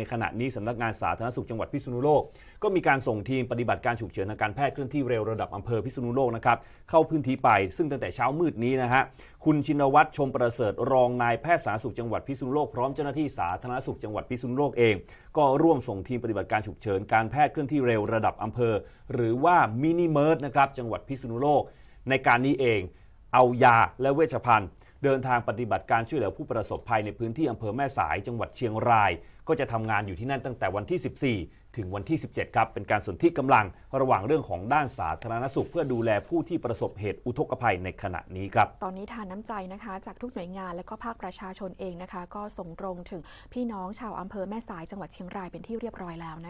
ในขณะนี้สำนักงานสาธารณสุขจังหวัดพิษณุโลกก็มีการส่งทีมปฏิบัติการฉุกเฉินทางการแพทย์เคลื่อนที่เร็วระดับอำเภอพิษณุโลกนะครับเข้าพื้นที่ไปซึ่งตั้งแต่เช้ามืดนี้นะฮะคุณชินวัตรชมประเสริฐรองนายแพทย์สาธารณสุขจังหวัดพิษณุโลกพร้อมเจ้าหน้าที่สาธารณสุขจังหวัดพิษณุโลกเองก็ร่วมส่งทีมปฏิบัติการฉุกเฉินการแพทย์เคลื่อนที่เร็วระดับอำเภอ หรือว่ามินิเมิร์ดนะครับจังหวัดพิษณุโลก ในการนี้เอง เอายาและเวชภัณฑ์เดินทางปฏิบัติการช่วยเหลือผู้ประสบภัยในพื้นที่อำเภอแม่สายจังหวัดเชียงราย ก็จะทำงานอยู่ที่นั่นตั้งแต่วันที่ 14 ถึงวันที่ 17 ครับ เป็นการสนีิกำลังระหว่างเรื่องของด้านสาธารณสุขเพื่อดูแลผู้ที่ประสบเหตุอุทกภัยในขณะนี้ครับ ตอนนี้ทานน้ำใจนะคะจากทุกหน่วยงานและก็ภาคประชาชนเองนะคะ ก็ส่งตรงถึงพี่น้องชาวอำเภอแม่สายจังหวัดเชียงรายเป็นที่เรียบร้อยแล้วนะ